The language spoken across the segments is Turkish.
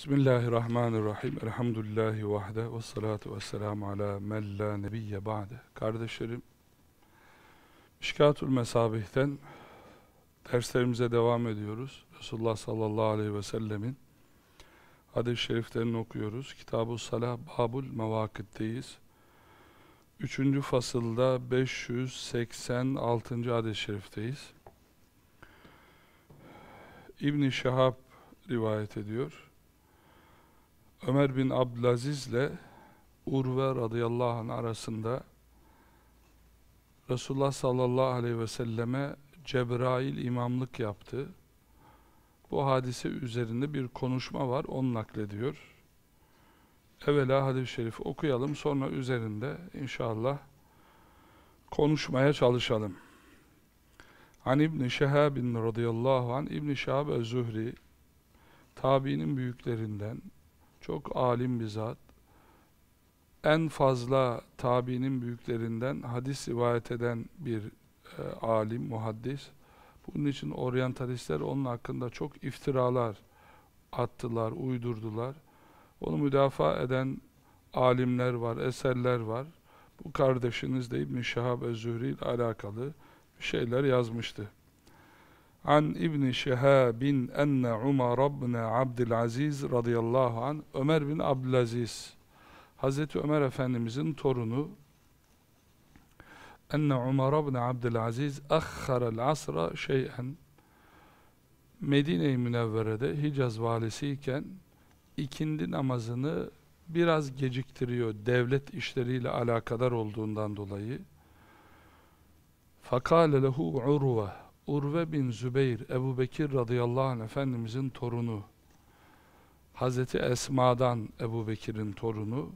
Bismillahirrahmanirrahim. Elhamdülillahi vahde ve salatu ve selamu ala men la nebiyye ba'de. Kardeşlerim, Şikatul Mesabih'ten derslerimize devam ediyoruz. Resulullah sallallahu aleyhi ve sellemin hadis-i şeriflerini okuyoruz. Kitab-ı Salah Babul Mevakit'teyiz. Üçüncü fasılda 586. hadis-i şerifteyiz. İbn-i Şahab rivayet ediyor. Ömer bin Abdülaziz ile Urve radıyallahu anh arasında Resulullah sallallahu aleyhi ve selleme Cebrail imamlık yaptı. Bu hadise üzerinde bir konuşma var, onu naklediyor. Evvela hadis-i şerif okuyalım, sonra üzerinde inşallah konuşmaya çalışalım. An İbn-i Şehabin radıyallahu an İbn-i Şehab Zühri, tabiinin büyüklerinden, çok alim bir zat. En fazla tabiinin büyüklerinden hadis rivayet eden bir e, alim, muhaddis. Bunun için oryantalistler onun hakkında çok iftiralar attılar, uydurdular. Onu müdafaa eden alimler var, eserler var. Bu kardeşiniz de İbn-i Şahab-ı Zühri ile alakalı şeyler yazmıştı an İbn Şehabin enne Umar bin Abdülaziz radıyallahu an Ömer bin Abdülaziz Hazreti Ömer Efendimizin torunu enne Umar bin Abdülaziz ahhara'l asra şey'en Medine-i Münevvere'de Hicaz valisiyken ikindi namazını biraz geciktiriyor devlet işleriyle alakadar olduğundan dolayı. Fakale lehu Urve Urve bin Zübeyir, Ebu Bekir radıyallahu anh Efendimizin torunu, Hazreti Esma'dan Ebu Bekir'in torunu,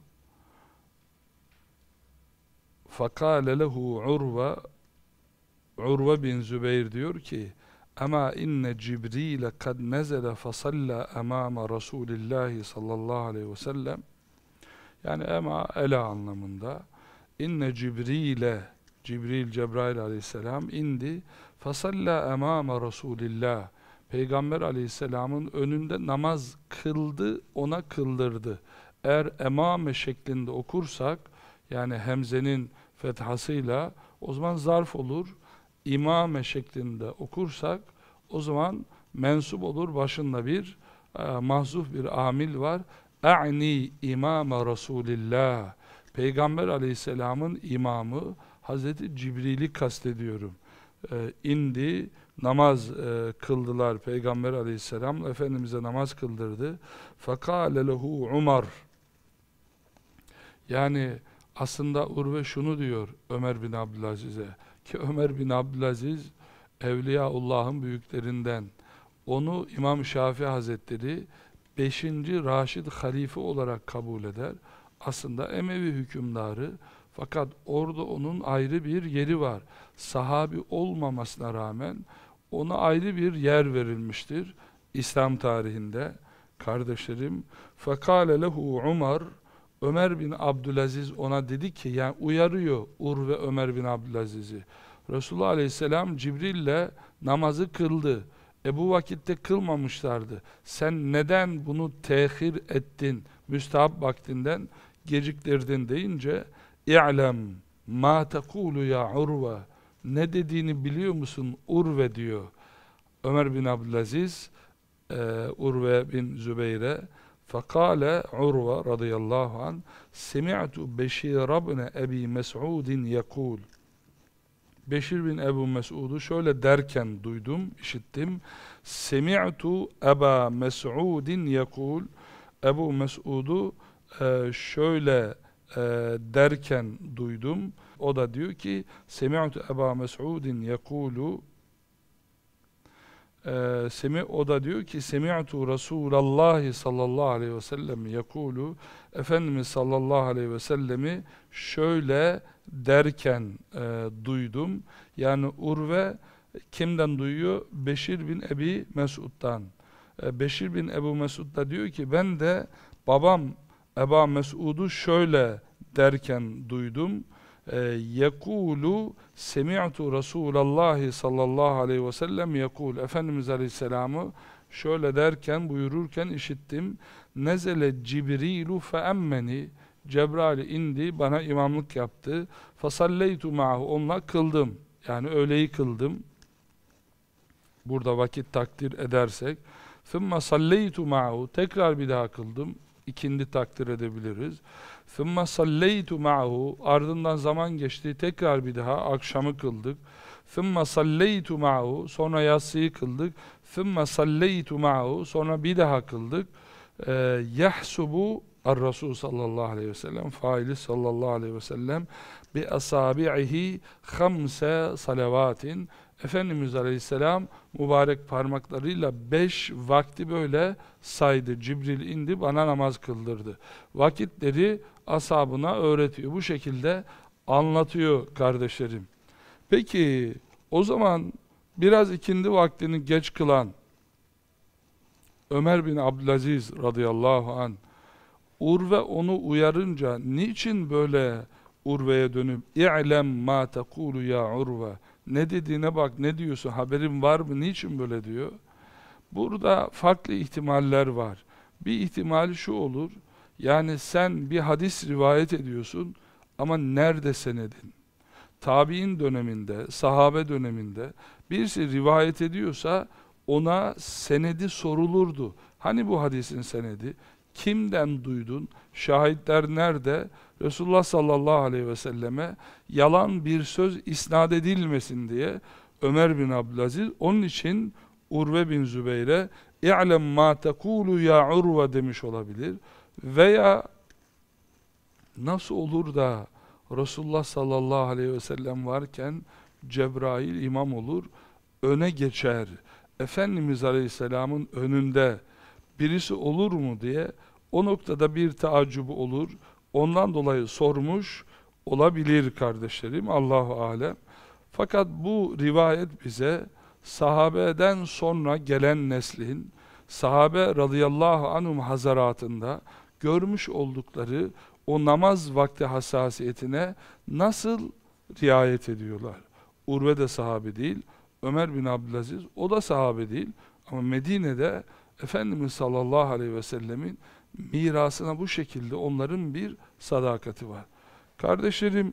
فَقَالَ لَهُ عُرْوَ Urve bin Zübeyir diyor ki, ama inne Cibril kad nezele fasalla amama Resulillahi sallallahu aleyhi ve sellem yani ema ela anlamında inne Cibril'e Cibril Cebrail aleyhisselam indi فَسَلَّا اَمَامَ رَسُولِ Peygamber aleyhisselamın önünde namaz kıldı, ona kıldırdı. Eğer emame şeklinde okursak, yani hemzenin fethasıyla, o zaman zarf olur. İmame şeklinde okursak, o zaman mensup olur, başında bir e, mahzuf bir amil var. اَعْنِي imama رَسُولِ Peygamber aleyhisselamın imamı, Hazreti Cibril'i kastediyorum e, indi, namaz e, kıldılar Peygamber aleyhisselam, Efendimiz'e namaz kıldırdı. فَقَالَ لَهُ Umar Yani aslında Urve şunu diyor Ömer bin Abdülaziz'e ki Ömer bin Abdülaziz Evliyaullah'ın büyüklerinden onu İmam Şafii Hazretleri 5. Raşid Halife olarak kabul eder. Aslında Emevi hükümdarı fakat orada onun ayrı bir yeri var sahabi olmamasına rağmen ona ayrı bir yer verilmiştir İslam tarihinde kardeşlerim fekale lehu Umar Ömer bin Abdülaziz ona dedi ki yani uyarıyor Ur ve Ömer bin Abdülaziz'i Resulullah Aleyhisselam Cibril'le namazı kıldı e bu vakitte kılmamışlardı sen neden bunu tehir ettin müstahap vaktinden geciktirdin deyince i'lem ma tekulu ya Urve ne dediğini biliyor musun? Urve diyor. Ömer bin Abdülaziz e, Urve bin Zübeyre Fakale Urve radıyallahu an Semi'tu Beşir abne Ebi Mes'udin yekul Beşir bin Ebu Mes'ud'u şöyle derken duydum, işittim. Semi'tu Eba Mes'udin yekul Ebu Mes'ud'u e, şöyle e, derken duydum. O da diyor ki Semi'tu Eba Mes'udin yekulu e, semi o da diyor ki semi'tu Resulallah sallallahu aleyhi ve sellem yekulu Efendimiz sallallahu aleyhi ve sellemi şöyle derken e, duydum. Yani Urve kimden duyuyor? Beşir bin Ebi Mesud'dan. E, Beşir bin Ebu Mesud da diyor ki ben de babam Eba Mesud'u şöyle derken duydum. Ee, yekulu semi'tu Resulallah sallallahu aleyhi ve sellem yekul Efendimiz aleyhisselamı şöyle derken buyururken işittim nezele cibrilu fe emmeni Cebrail indi bana imamlık yaptı fasalleytu ma'hu onunla kıldım yani öğleyi kıldım burada vakit takdir edersek ثُمَّ صَلَّيْتُ مَعَهُ Tekrar bir daha kıldım ikindi takdir edebiliriz. ثُمَّ صَلَّيْتُ مَعَهُ Ardından zaman geçti. Tekrar bir daha akşamı kıldık. ثُمَّ صَلَّيْتُ مَعَهُ Sonra yatsıyı kıldık. ثُمَّ صَلَّيْتُ مَعَهُ Sonra bir daha kıldık. E, يَحْسُبُ الرَّسُولُ sallallahu aleyhi ve sellem faili sallallahu aleyhi ve sellem bi asabi'ihi خَمْسَ salavatin Efendimiz Aleyhisselam mübarek parmaklarıyla beş vakti böyle saydı. Cibril indi bana namaz kıldırdı. Vakitleri asabına öğretiyor. Bu şekilde anlatıyor kardeşlerim. Peki o zaman biraz ikindi vaktini geç kılan Ömer bin Abdülaziz radıyallahu an Urve onu uyarınca niçin böyle Urve'ye dönüp İ'lem ma tekulu ya Urve ne dediğine bak, ne diyorsun, haberin var mı, niçin böyle diyor. Burada farklı ihtimaller var. Bir ihtimal şu olur, yani sen bir hadis rivayet ediyorsun ama nerede senedin? Tabi'in döneminde, sahabe döneminde birisi rivayet ediyorsa ona senedi sorulurdu. Hani bu hadisin senedi? Kimden duydun? Şahitler nerede? Resulullah sallallahu aleyhi ve selleme yalan bir söz isnat edilmesin diye Ömer bin Abdülaziz onun için Urve bin Zübeyre i'lem ma tekulu ya Urve demiş olabilir veya nasıl olur da Resulullah sallallahu aleyhi ve sellem varken Cebrail imam olur öne geçer Efendimiz aleyhisselamın önünde birisi olur mu diye o noktada bir taaccubu olur Ondan dolayı sormuş olabilir kardeşlerim Allahu alem. Fakat bu rivayet bize sahabeden sonra gelen neslin sahabe radıyallahu anhum hazaratında görmüş oldukları o namaz vakti hassasiyetine nasıl riayet ediyorlar. Urve de sahabe değil, Ömer bin Abdülaziz o da sahabe değil ama Medine'de Efendimiz sallallahu aleyhi ve sellemin mirasına bu şekilde onların bir sadakati var. Kardeşlerim,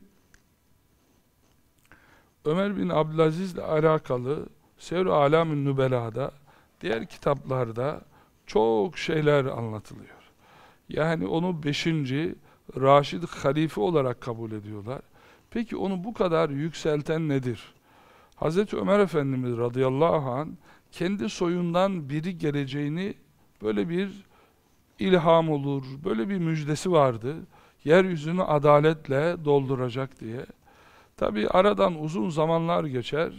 Ömer bin Abdülaziz ile alakalı Sevr-i alam Nübela'da, diğer kitaplarda çok şeyler anlatılıyor. Yani onu 5. Raşid Halife olarak kabul ediyorlar. Peki onu bu kadar yükselten nedir? Hz. Ömer Efendimiz radıyallahu an kendi soyundan biri geleceğini böyle bir ilham olur, böyle bir müjdesi vardı. Yeryüzünü adaletle dolduracak diye. Tabi aradan uzun zamanlar geçer,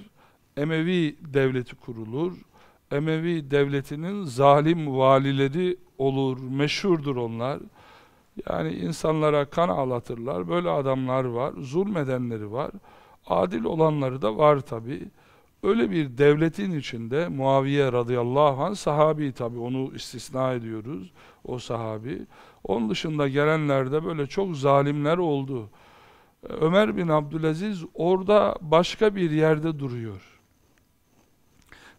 Emevi devleti kurulur. Emevi devletinin zalim valileri olur, meşhurdur onlar. Yani insanlara kan ağlatırlar, böyle adamlar var, zulmedenleri var. Adil olanları da var tabi. Öyle bir devletin içinde Muaviye radıyallahu anh sahabi tabi onu istisna ediyoruz o sahabi. Onun dışında gelenlerde böyle çok zalimler oldu. Ömer bin Abdülaziz orada başka bir yerde duruyor.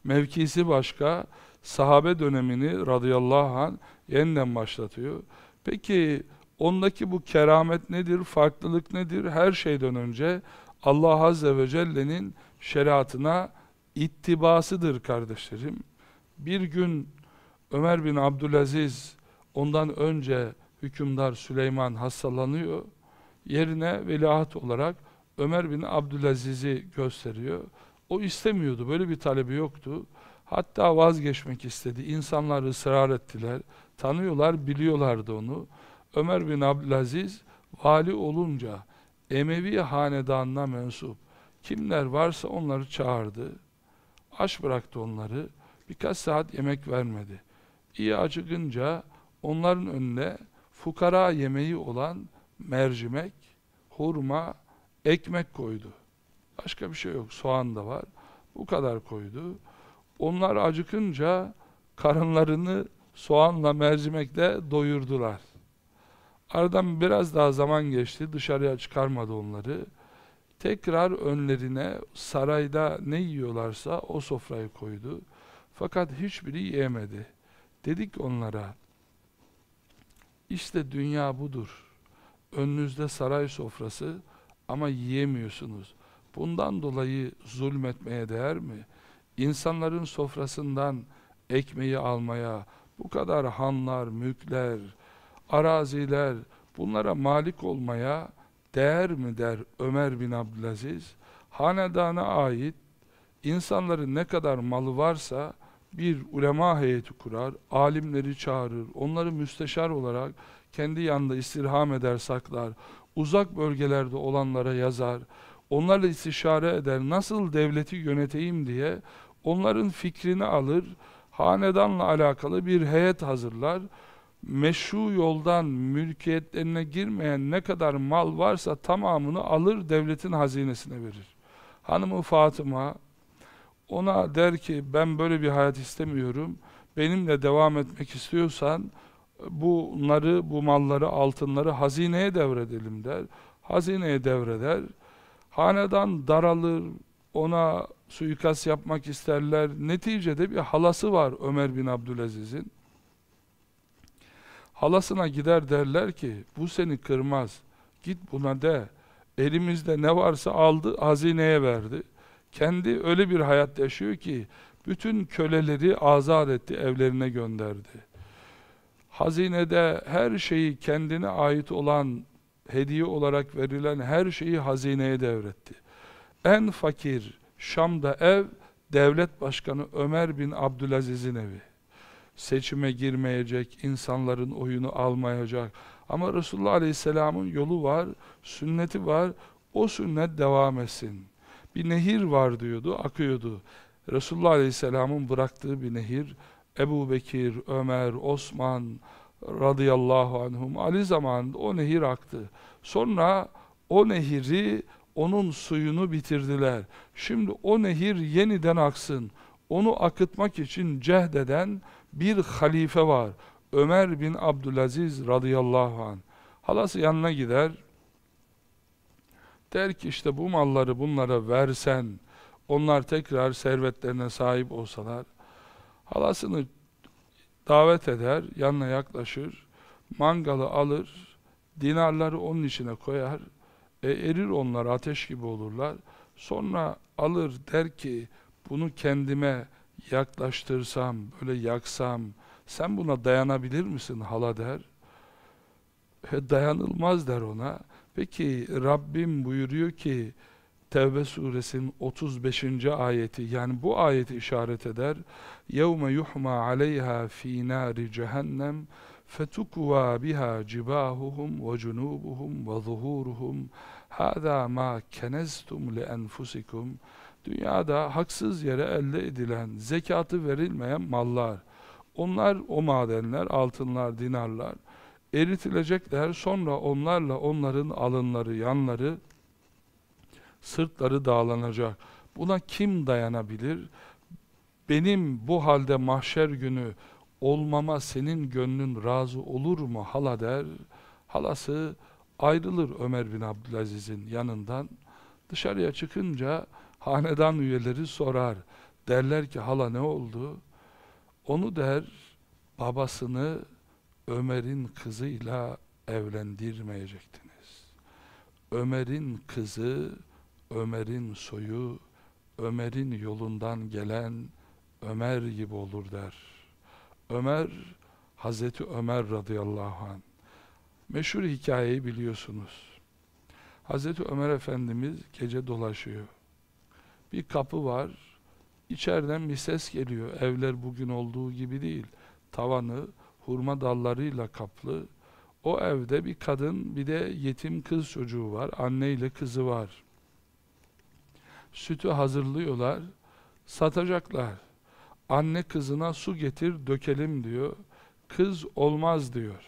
Mevkisi başka, sahabe dönemini radıyallahu anh yeniden başlatıyor. Peki ondaki bu keramet nedir, farklılık nedir? Her şeyden önce Allah Azze ve Celle'nin şeriatına ittibasıdır kardeşlerim. Bir gün Ömer bin Abdülaziz Ondan önce hükümdar Süleyman hastalanıyor. Yerine veliaht olarak Ömer bin Abdülaziz'i gösteriyor. O istemiyordu. Böyle bir talebi yoktu. Hatta vazgeçmek istedi. İnsanlar ısrar ettiler. Tanıyorlar, biliyorlardı onu. Ömer bin Abdülaziz vali olunca Emevi hanedanına mensup kimler varsa onları çağırdı. Aç bıraktı onları. Birkaç saat yemek vermedi. İyi acıgınca Onların önüne fukara yemeği olan mercimek, hurma, ekmek koydu. Başka bir şey yok. Soğan da var. Bu kadar koydu. Onlar acıkınca karınlarını soğanla mercimekle doyurdular. Aradan biraz daha zaman geçti. Dışarıya çıkarmadı onları. Tekrar önlerine sarayda ne yiyorlarsa o sofrayı koydu. Fakat hiçbiri yiyemedi. Dedik onlara, işte dünya budur. Önünüzde saray sofrası ama yiyemiyorsunuz. Bundan dolayı zulmetmeye değer mi? İnsanların sofrasından ekmeği almaya, bu kadar hanlar, mülkler, araziler, bunlara malik olmaya değer mi der Ömer bin Abdülaziz? Hanedana ait insanların ne kadar malı varsa bir ulema heyeti kurar, alimleri çağırır, onları müsteşar olarak kendi yanında istirham eder, saklar, uzak bölgelerde olanlara yazar, onlarla istişare eder, nasıl devleti yöneteyim diye onların fikrini alır, hanedanla alakalı bir heyet hazırlar, meşru yoldan mülkiyetlerine girmeyen ne kadar mal varsa tamamını alır devletin hazinesine verir. Hanımı Fatıma, ona der ki ben böyle bir hayat istemiyorum, benimle devam etmek istiyorsan bunları, bu malları, altınları hazineye devredelim der. Hazineye devreder. Hanedan daralır, ona suikast yapmak isterler. Neticede bir halası var Ömer bin Abdülaziz'in. Halasına gider derler ki bu seni kırmaz. Git buna de. Elimizde ne varsa aldı hazineye verdi. Kendi öyle bir hayat yaşıyor ki bütün köleleri azat etti, evlerine gönderdi. Hazinede her şeyi kendine ait olan, hediye olarak verilen her şeyi hazineye devretti. En fakir Şam'da ev, devlet başkanı Ömer bin Abdülaziz'in evi. Seçime girmeyecek, insanların oyunu almayacak. Ama Resulullah Aleyhisselam'ın yolu var, sünneti var, o sünnet devam etsin. Bir nehir var diyordu, akıyordu. Resulullah Aleyhisselam'ın bıraktığı bir nehir. Ebu Bekir, Ömer, Osman radıyallahu anhum Ali zamanında o nehir aktı. Sonra o nehiri, onun suyunu bitirdiler. Şimdi o nehir yeniden aksın. Onu akıtmak için cehdeden bir halife var. Ömer bin Abdülaziz radıyallahu anh. Halası yanına gider, Der ki işte bu malları bunlara versen, onlar tekrar servetlerine sahip olsalar, halasını davet eder, yanına yaklaşır, mangalı alır, dinarları onun içine koyar, e, erir onlar, ateş gibi olurlar. Sonra alır der ki, bunu kendime yaklaştırsam, böyle yaksam, sen buna dayanabilir misin hala der. E, dayanılmaz der ona. Peki Rabbim buyuruyor ki Tevbe suresinin 35. ayeti yani bu ayeti işaret eder. يَوْمَ يُحْمَى عَلَيْهَا ف۪ي نَارِ جَهَنَّمْ فَتُكْوَى بِهَا جِبَاهُهُمْ وَجُنُوبُهُمْ وَظُهُورُهُمْ هَذَا مَا كَنَزْتُمْ لِأَنْفُسِكُمْ Dünyada haksız yere elde edilen, zekatı verilmeyen mallar. Onlar o madenler, altınlar, dinarlar eritilecekler sonra onlarla onların alınları, yanları, sırtları dağlanacak. Buna kim dayanabilir? Benim bu halde mahşer günü olmama senin gönlün razı olur mu hala der. Halası ayrılır Ömer bin Abdülaziz'in yanından. Dışarıya çıkınca hanedan üyeleri sorar. Derler ki hala ne oldu? Onu der babasını Ömer'in kızıyla evlendirmeyecektiniz. Ömer'in kızı, Ömer'in soyu, Ömer'in yolundan gelen Ömer gibi olur der. Ömer, Hazreti Ömer radıyallahu an. Meşhur hikayeyi biliyorsunuz. Hazreti Ömer Efendimiz gece dolaşıyor. Bir kapı var. içeriden bir ses geliyor. Evler bugün olduğu gibi değil. Tavanı hurma dallarıyla kaplı. O evde bir kadın bir de yetim kız çocuğu var. anneyle kızı var. Sütü hazırlıyorlar. Satacaklar. Anne kızına su getir dökelim diyor. Kız olmaz diyor.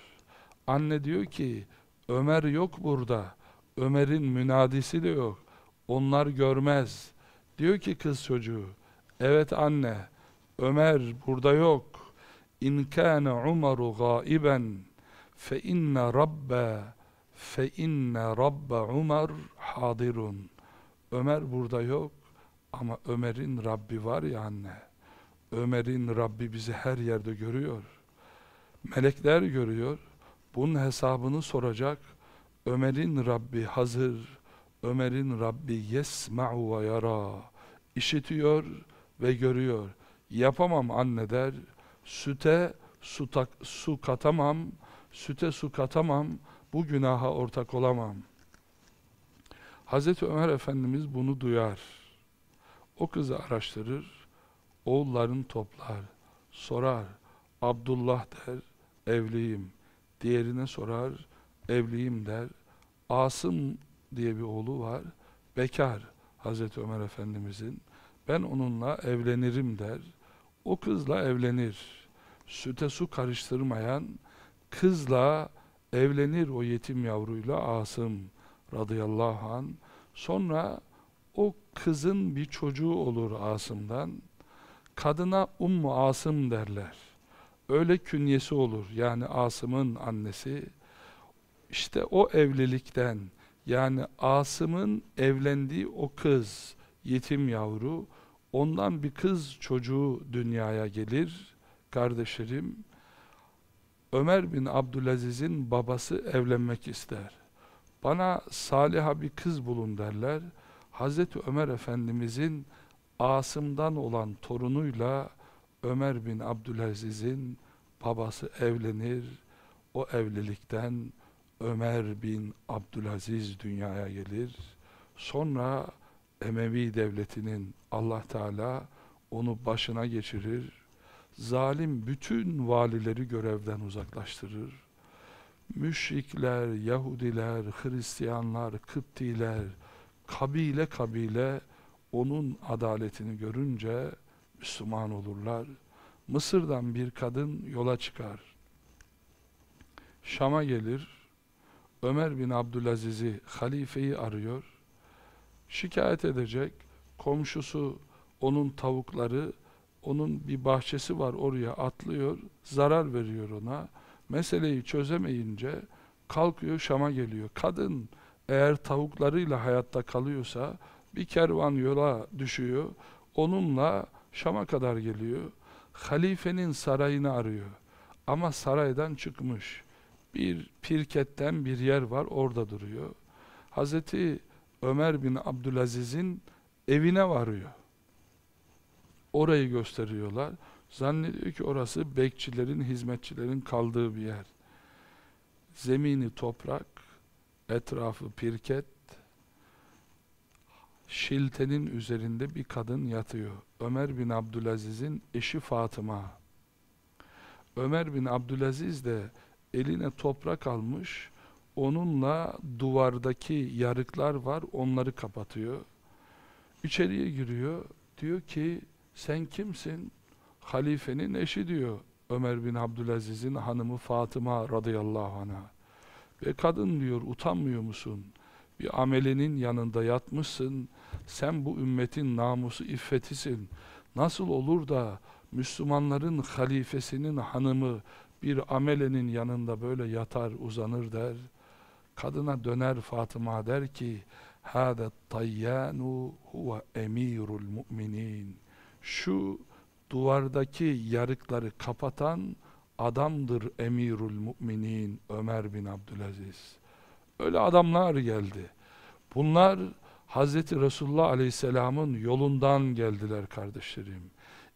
Anne diyor ki Ömer yok burada. Ömer'in münadisi de yok. Onlar görmez. Diyor ki kız çocuğu Evet anne Ömer burada yok in kana Umaru gaiben fe inne rabbe fe inne rabbe Umar hadirun Ömer burada yok ama Ömer'in Rabbi var ya anne Ömer'in Rabbi bizi her yerde görüyor melekler görüyor bunun hesabını soracak Ömer'in Rabbi hazır Ömer'in Rabbi yesma'u ve yara işitiyor ve görüyor yapamam anne der Süte su, tak, su katamam, süte su katamam, bu günaha ortak olamam. Hz. Ömer Efendimiz bunu duyar. O kızı araştırır, oğullarını toplar, sorar. Abdullah der, evliyim. Diğerine sorar, evliyim der. Asım diye bir oğlu var, bekar Hz. Ömer Efendimizin. Ben onunla evlenirim der o kızla evlenir. Süte su karıştırmayan kızla evlenir o yetim yavruyla Asım radıyallahu an. Sonra o kızın bir çocuğu olur Asım'dan. Kadına Ummu Asım derler. Öyle künyesi olur. Yani Asım'ın annesi. İşte o evlilikten yani Asım'ın evlendiği o kız, yetim yavru Ondan bir kız çocuğu dünyaya gelir. Kardeşlerim, Ömer bin Abdülaziz'in babası evlenmek ister. Bana saliha bir kız bulun derler. Hazreti Ömer Efendimizin Asım'dan olan torunuyla Ömer bin Abdülaziz'in babası evlenir. O evlilikten Ömer bin Abdülaziz dünyaya gelir. Sonra Emevi Devleti'nin Allah Teala onu başına geçirir. Zalim bütün valileri görevden uzaklaştırır. Müşrikler, Yahudiler, Hristiyanlar, Kıptiler, kabile kabile onun adaletini görünce Müslüman olurlar. Mısır'dan bir kadın yola çıkar. Şam'a gelir. Ömer bin Abdülaziz'i, halifeyi arıyor. Şikayet edecek komşusu, onun tavukları, onun bir bahçesi var oraya atlıyor, zarar veriyor ona. Meseleyi çözemeyince kalkıyor Şam'a geliyor. Kadın eğer tavuklarıyla hayatta kalıyorsa bir kervan yola düşüyor. Onunla Şam'a kadar geliyor. Halifenin sarayını arıyor. Ama saraydan çıkmış. Bir pirketten bir yer var orada duruyor. Hazreti Ömer bin Abdülaziz'in evine varıyor. Orayı gösteriyorlar. Zannediyor ki orası bekçilerin, hizmetçilerin kaldığı bir yer. Zemini toprak, etrafı pirket, şiltenin üzerinde bir kadın yatıyor. Ömer bin Abdülaziz'in eşi Fatıma. Ömer bin Abdülaziz de eline toprak almış, onunla duvardaki yarıklar var, onları kapatıyor. İçeriye giriyor. Diyor ki sen kimsin? Halifenin eşi diyor. Ömer bin Abdülaziz'in hanımı Fatıma radıyallahu anh'a. Ve kadın diyor utanmıyor musun? Bir amelinin yanında yatmışsın. Sen bu ümmetin namusu iffetisin. Nasıl olur da Müslümanların halifesinin hanımı bir amelenin yanında böyle yatar uzanır der. Kadına döner Fatıma der ki هَذَا الطَّيَّانُ هُوَ اَم۪يرُ الْمُؤْمِن۪ينَ Şu duvardaki yarıkları kapatan adamdır emirul müminin Ömer bin Abdülaziz. Öyle adamlar geldi. Bunlar Hz. Resulullah Aleyhisselam'ın yolundan geldiler kardeşlerim.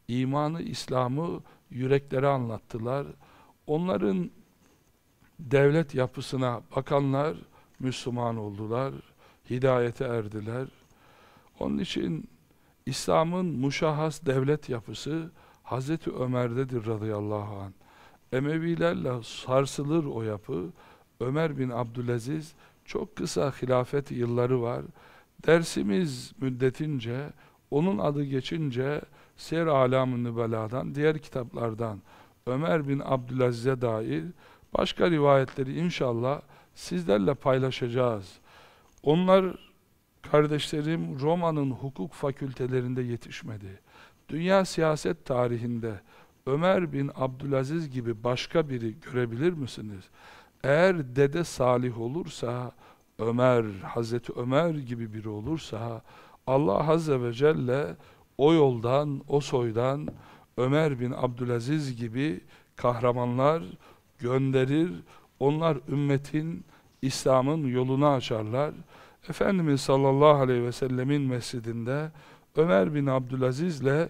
İmanı, İslam'ı yüreklere anlattılar. Onların devlet yapısına bakanlar Müslüman oldular hidayete erdiler. Onun için İslam'ın muşahhas devlet yapısı Hazreti Ömer'dedir radıyallahu an. Emevilerle sarsılır o yapı. Ömer bin Abdülaziz çok kısa hilafet yılları var. Dersimiz müddetince, onun adı geçince ser Alam-ı Nübela'dan, diğer kitaplardan Ömer bin Abdülaziz'e dair başka rivayetleri inşallah sizlerle paylaşacağız. Onlar kardeşlerim Roma'nın hukuk fakültelerinde yetişmedi. Dünya siyaset tarihinde Ömer bin Abdülaziz gibi başka biri görebilir misiniz? Eğer dede salih olursa, Ömer, Hazreti Ömer gibi biri olursa, Allah Azze ve Celle o yoldan, o soydan Ömer bin Abdülaziz gibi kahramanlar gönderir. Onlar ümmetin İslam'ın yolunu açarlar. Efendimiz sallallahu aleyhi ve sellemin mescidinde Ömer bin Abdülaziz ile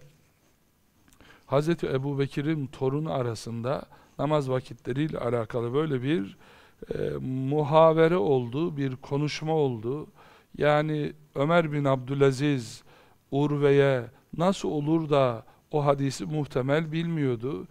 Hz. Ebu Bekir'in torunu arasında namaz vakitleriyle alakalı böyle bir e, muhavere oldu, bir konuşma oldu. Yani Ömer bin Abdülaziz Urve'ye nasıl olur da o hadisi muhtemel bilmiyordu.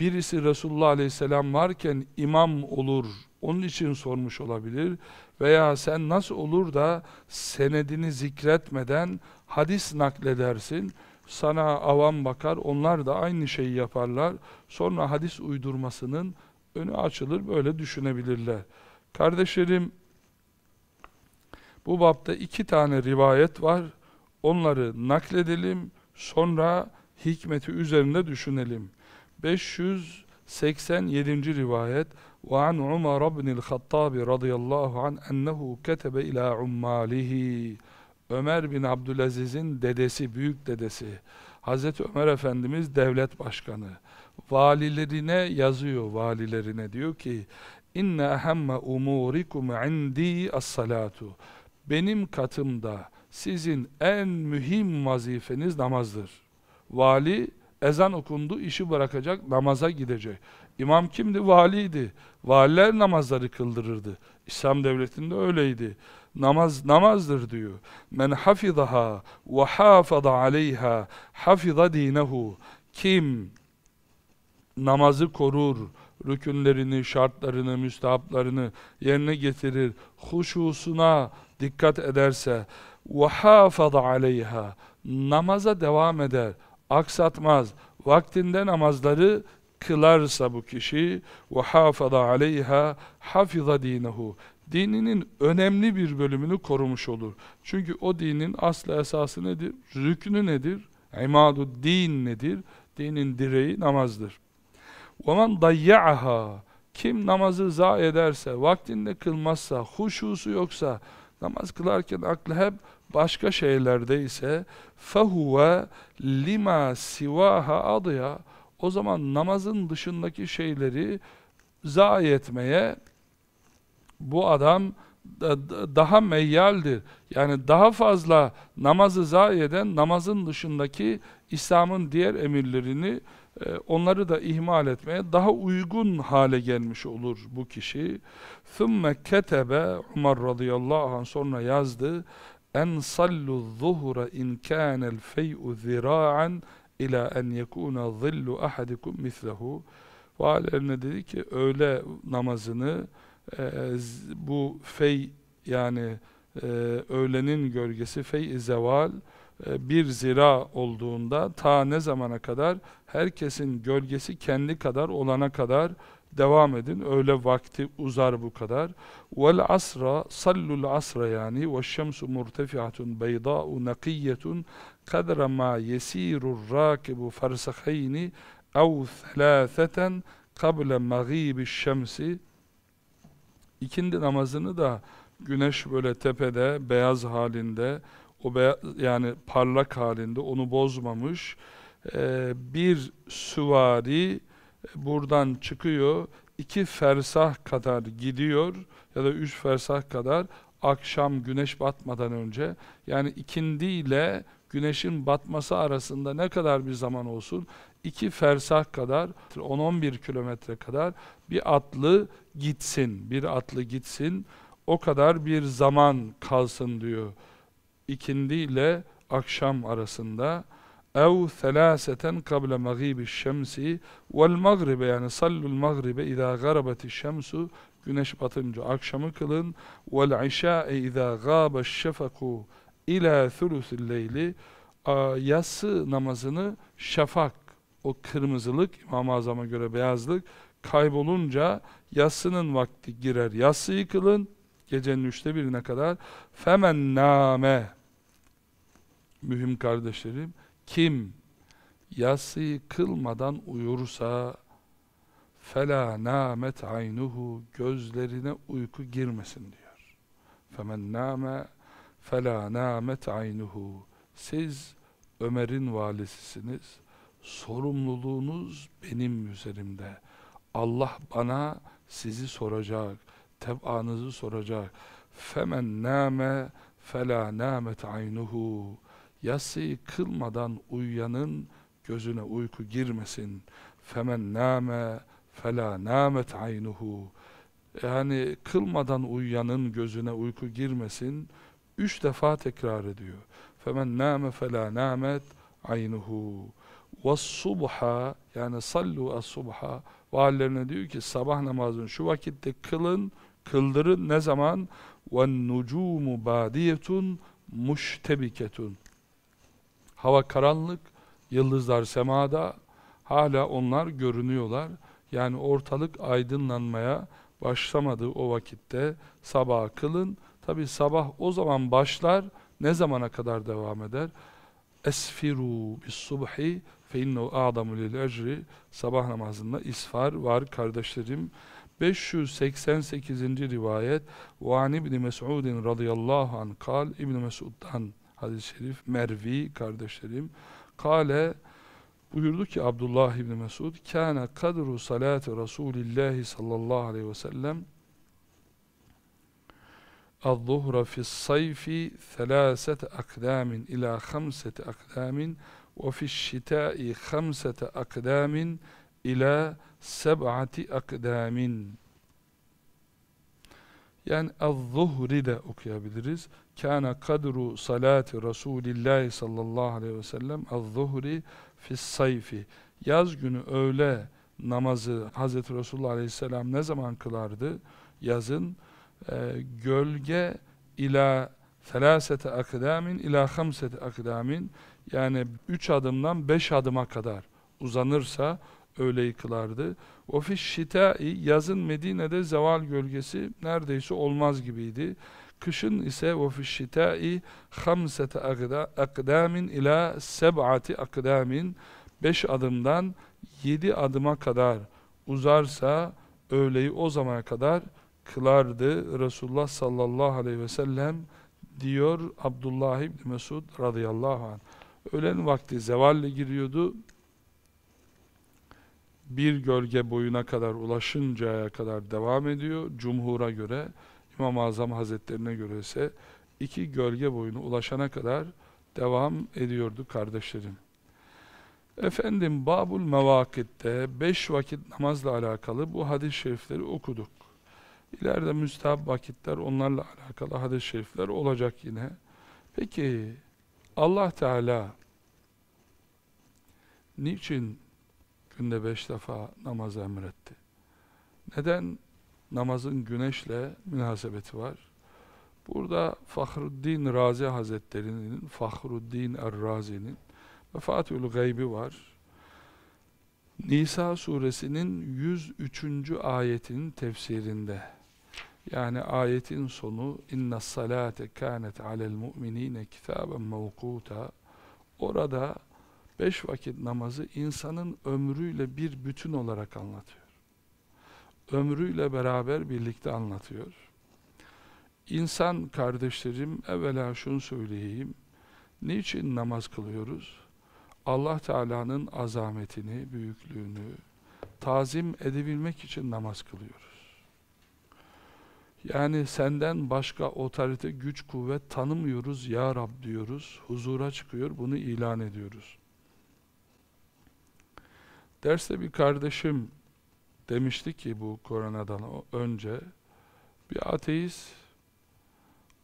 Birisi Resulullah Aleyhisselam varken imam olur onun için sormuş olabilir. Veya sen nasıl olur da senedini zikretmeden hadis nakledersin? Sana avam bakar, onlar da aynı şeyi yaparlar. Sonra hadis uydurmasının önü açılır, böyle düşünebilirler. Kardeşlerim, bu bapta iki tane rivayet var. Onları nakledelim, sonra hikmeti üzerinde düşünelim. 587. rivayet وعن عمر بن الخطاب رضي الله عنه أنه كتب إلى عماله Ömer bin Abdülaziz'in dedesi, büyük dedesi Hazreti Ömer Efendimiz devlet başkanı valilerine yazıyor valilerine diyor ki inna hemme umurikum indi as-salatu benim katımda sizin en mühim vazifeniz namazdır. Vali ezan okundu işi bırakacak namaza gidecek. İmam kimdi? Valiydi. Valiler namazları kıldırırdı. İslam devletinde öyleydi. Namaz namazdır diyor. Men hafizaha ve hafaza aleyha hafiza dinehu. Kim namazı korur, rükünlerini, şartlarını, müstahaplarını yerine getirir, huşusuna dikkat ederse ve hafaza aleyha namaza devam eder, aksatmaz. Vaktinde namazları kılarsa bu kişi ve hafaza aleyha hafiza dinehu dininin önemli bir bölümünü korumuş olur. Çünkü o dinin aslı esası nedir? Rüknü nedir? İmadu din nedir? Dinin direği namazdır. وَمَنْ دَيَّعَهَا Kim namazı zayi ederse, vaktinde kılmazsa, huşusu yoksa, namaz kılarken aklı hep başka şeylerde ise فَهُوَ lima سِوَاهَا adya o zaman namazın dışındaki şeyleri zayi etmeye bu adam daha meyyaldir. Yani daha fazla namazı zayi eden namazın dışındaki İslam'ın diğer emirlerini e, onları da ihmal etmeye daha uygun hale gelmiş olur bu kişi. ثُمَّ كَتَبَ Umar radıyallahu anh sonra yazdı en sallu zuhura in kana el fey'u ila en yekuna zillu ahadikum mislehu valilerine dedi ki öğle namazını e, e bu fey yani e, öğlenin gölgesi fey zeval e, bir zira olduğunda ta ne zamana kadar herkesin gölgesi kendi kadar olana kadar devam edin. Öyle vakti uzar bu kadar. Vel asra sallul asra yani ve şemsu murtefiatun beyda'u nakiyetun kadra ma yesirur rakibu farsahayni ev thalâtheten kable mağîbi şemsi ikindi namazını da güneş böyle tepede beyaz halinde o beyaz, yani parlak halinde onu bozmamış ee, bir süvari buradan çıkıyor iki fersah kadar gidiyor ya da üç fersah kadar akşam güneş batmadan önce yani ikindi ile güneşin batması arasında ne kadar bir zaman olsun? 2 fersah kadar, 10-11 kilometre kadar bir atlı gitsin, bir atlı gitsin, o kadar bir zaman kalsın diyor. İkindi ile akşam arasında ev selaseten kable magibi şemsi vel magribe yani sallul magribe izâ garabeti şemsu güneş batınca akşamı kılın vel işâe izâ gâbe şefaku ila thulusil leyli yatsı namazını şafak o kırmızılık İmam-ı Azam'a göre beyazlık kaybolunca yatsının vakti girer. Yatsıyı yıkılın gecenin üçte birine kadar. Femen name mühim kardeşlerim kim yatsıyı yıkılmadan uyursa fela namet aynuhu gözlerine uyku girmesin diyor. Femen name فَلَا نَامَتْ عَيْنُهُ Siz Ömer'in valisisiniz. Sorumluluğunuz benim üzerimde. Allah bana sizi soracak. Teb'anızı soracak. فَمَنْ نَامَ فَلَا نَامَتْ عَيْنُهُ Yasıyı kılmadan uyuyanın gözüne uyku girmesin. فَمَنْ نَامَ فَلَا نَامَتْ عَيْنُهُ Yani kılmadan uyuyanın gözüne uyku girmesin. Üç defa tekrar ediyor. فَمَنْ نَامَ فَلَا نَامَتْ Ve وَالصُّبْحَ Yani sallu as-subha Valilerine diyor ki sabah namazını şu vakitte kılın, kıldırın ne zaman? ve nucumu بَادِيَةٌ مُشْتَبِكَةٌ Hava karanlık, yıldızlar semada, hala onlar görünüyorlar. Yani ortalık aydınlanmaya başlamadı o vakitte sabah kılın, Tabi sabah o zaman başlar, ne zamana kadar devam eder? Esfiru bis subhi fe innehu a'damu lil ecri Sabah namazında isfar var kardeşlerim. 588. rivayet Van İbni Mes'udin radıyallahu anh kal İbni Mes'ud'dan hadis-i şerif Mervi kardeşlerim kale buyurdu ki Abdullah İbni Mes'ud kana kadru salati Resulillahi sallallahu aleyhi ve sellem الظهر في الصيف ثلاثة أقدام إلى خمسة أقدام وفي الشتاء خمسة أقدام إلى سبعة أقدام yani az-zuhri de okuyabiliriz. Kana kadru salati Resulillahi sallallahu aleyhi ve sellem az-zuhri fis-sayfi. Yaz günü öğle namazı Hazreti Resulullah aleyhisselam ne zaman kılardı? Yazın e, gölge ila selasete akdamin ila hamsete akdamin yani üç adımdan beş adıma kadar uzanırsa öyle yıkılardı. O fi şitai yazın Medine'de zeval gölgesi neredeyse olmaz gibiydi. Kışın ise o fi şitai hamsete akdamin ila seb'ati akdamin beş adımdan yedi adıma kadar uzarsa öğleyi o zamana kadar kılardı Resulullah sallallahu aleyhi ve sellem diyor Abdullah İbni Mesud radıyallahu anh. Öğlen vakti zevalle giriyordu. Bir gölge boyuna kadar ulaşıncaya kadar devam ediyor. Cumhur'a göre, İmam-ı Azam Hazretlerine göre ise iki gölge boyuna ulaşana kadar devam ediyordu kardeşlerim. Efendim Babul Mevakit'te beş vakit namazla alakalı bu hadis-i şerifleri okuduk. İleride müstahap vakitler onlarla alakalı hadis-i şerifler olacak yine. Peki Allah Teala niçin günde beş defa namaz emretti? Neden namazın güneşle münasebeti var? Burada Fahruddin Razi Hazretleri'nin, Fahruddin Er-Razi'nin ve Vefatül Gaybi var. Nisa suresinin 103. ayetinin tefsirinde yani ayetin sonu inna salate kanet alel mu'minine kitaben mevkuta orada beş vakit namazı insanın ömrüyle bir bütün olarak anlatıyor. Ömrüyle beraber birlikte anlatıyor. İnsan kardeşlerim evvela şunu söyleyeyim. Niçin namaz kılıyoruz? Allah Teala'nın azametini, büyüklüğünü tazim edebilmek için namaz kılıyoruz. Yani senden başka otorite, güç, kuvvet tanımıyoruz ya Rab diyoruz. Huzura çıkıyor, bunu ilan ediyoruz. Derste bir kardeşim demişti ki bu koronadan önce bir ateist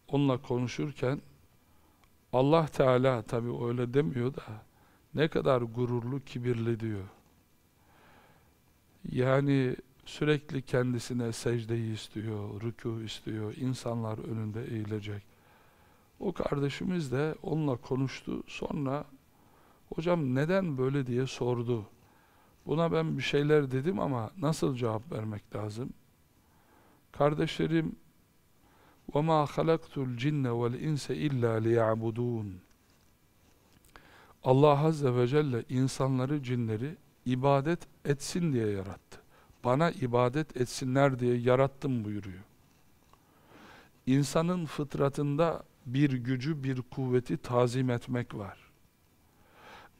onunla konuşurken Allah Teala tabi öyle demiyor da ne kadar gururlu, kibirli diyor. Yani sürekli kendisine secdeyi istiyor, rükû istiyor, insanlar önünde eğilecek. O kardeşimiz de onunla konuştu. Sonra hocam neden böyle diye sordu. Buna ben bir şeyler dedim ama nasıl cevap vermek lazım? Kardeşlerim وَمَا خَلَقْتُ الْجِنَّ وَالْاِنْسَ اِلَّا لِيَعْبُدُونَ Allah Azze ve Celle insanları, cinleri ibadet etsin diye yarattı bana ibadet etsinler diye yarattım buyuruyor. İnsanın fıtratında bir gücü, bir kuvveti tazim etmek var.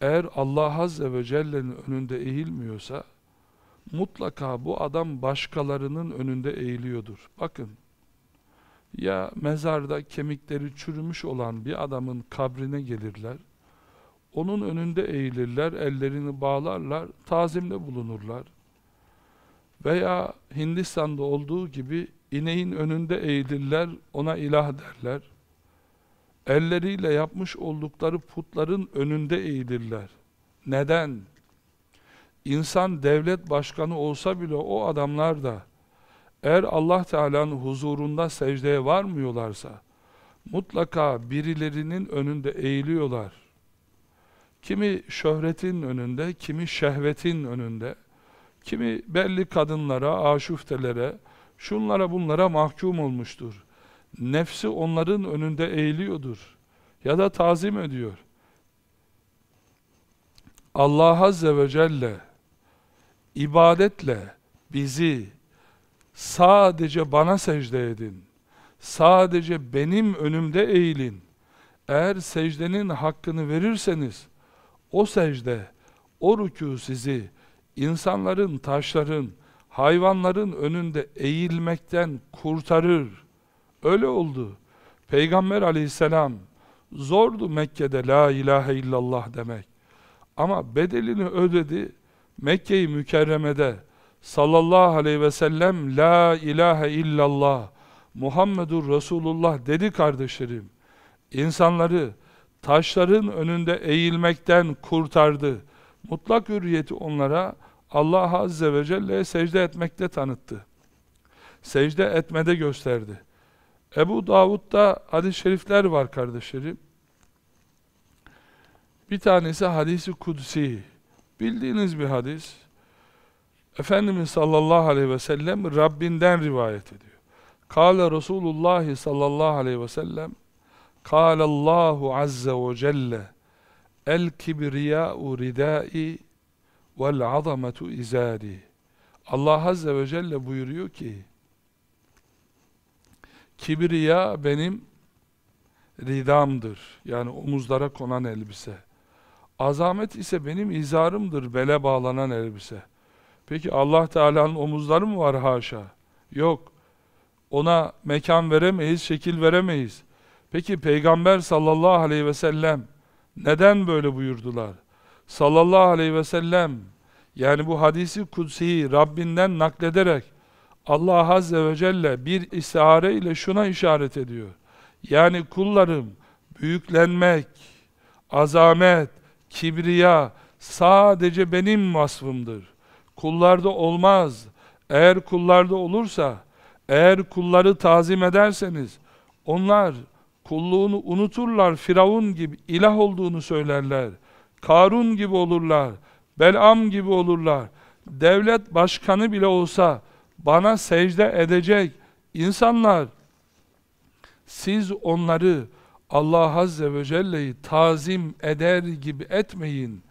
Eğer Allah Azze ve Celle'nin önünde eğilmiyorsa, mutlaka bu adam başkalarının önünde eğiliyordur. Bakın, ya mezarda kemikleri çürümüş olan bir adamın kabrine gelirler, onun önünde eğilirler, ellerini bağlarlar, tazimle bulunurlar. Veya Hindistan'da olduğu gibi ineğin önünde eğilirler, ona ilah derler. Elleriyle yapmış oldukları putların önünde eğilirler. Neden? İnsan devlet başkanı olsa bile o adamlar da eğer Allah Teala'nın huzurunda secdeye varmıyorlarsa mutlaka birilerinin önünde eğiliyorlar. Kimi şöhretin önünde, kimi şehvetin önünde. Kimi belli kadınlara, aşuftelere, şunlara bunlara mahkum olmuştur. Nefsi onların önünde eğiliyordur. Ya da tazim ediyor. Allah Azze ve Celle ibadetle bizi sadece bana secde edin. Sadece benim önümde eğilin. Eğer secdenin hakkını verirseniz o secde, o rükû sizi insanların, taşların, hayvanların önünde eğilmekten kurtarır. Öyle oldu. Peygamber aleyhisselam zordu Mekke'de la ilahe illallah demek. Ama bedelini ödedi. Mekke-i Mükerreme'de sallallahu aleyhi ve sellem la ilahe illallah Muhammedur Resulullah dedi kardeşlerim. İnsanları taşların önünde eğilmekten kurtardı mutlak hürriyeti onlara Allah Azze ve Celle'ye secde etmekle tanıttı. Secde etmede gösterdi. Ebu Davud'da hadis-i şerifler var kardeşlerim. Bir tanesi hadisi kudsi. Bildiğiniz bir hadis. Efendimiz sallallahu aleyhi ve sellem Rabbinden rivayet ediyor. Kale Resulullah sallallahu aleyhi ve sellem Kale Allahu azze ve celle El kibriya'u ridai vel azametu izari. Allah Azze ve Celle buyuruyor ki Kibriya benim ridamdır. Yani omuzlara konan elbise. Azamet ise benim izarımdır, bele bağlanan elbise. Peki Allah Teala'nın omuzları mı var haşa? Yok. Ona mekan veremeyiz, şekil veremeyiz. Peki Peygamber sallallahu aleyhi ve sellem neden böyle buyurdular? Sallallahu aleyhi ve sellem yani bu hadisi kudsiyi Rabbinden naklederek Allah Azze ve Celle bir istihare ile şuna işaret ediyor. Yani kullarım büyüklenmek, azamet, kibriya sadece benim vasfımdır. Kullarda olmaz. Eğer kullarda olursa, eğer kulları tazim ederseniz onlar kulluğunu unuturlar, Firavun gibi ilah olduğunu söylerler, Karun gibi olurlar, Belam gibi olurlar, devlet başkanı bile olsa bana secde edecek insanlar, siz onları Allah Azze ve Celle'yi tazim eder gibi etmeyin.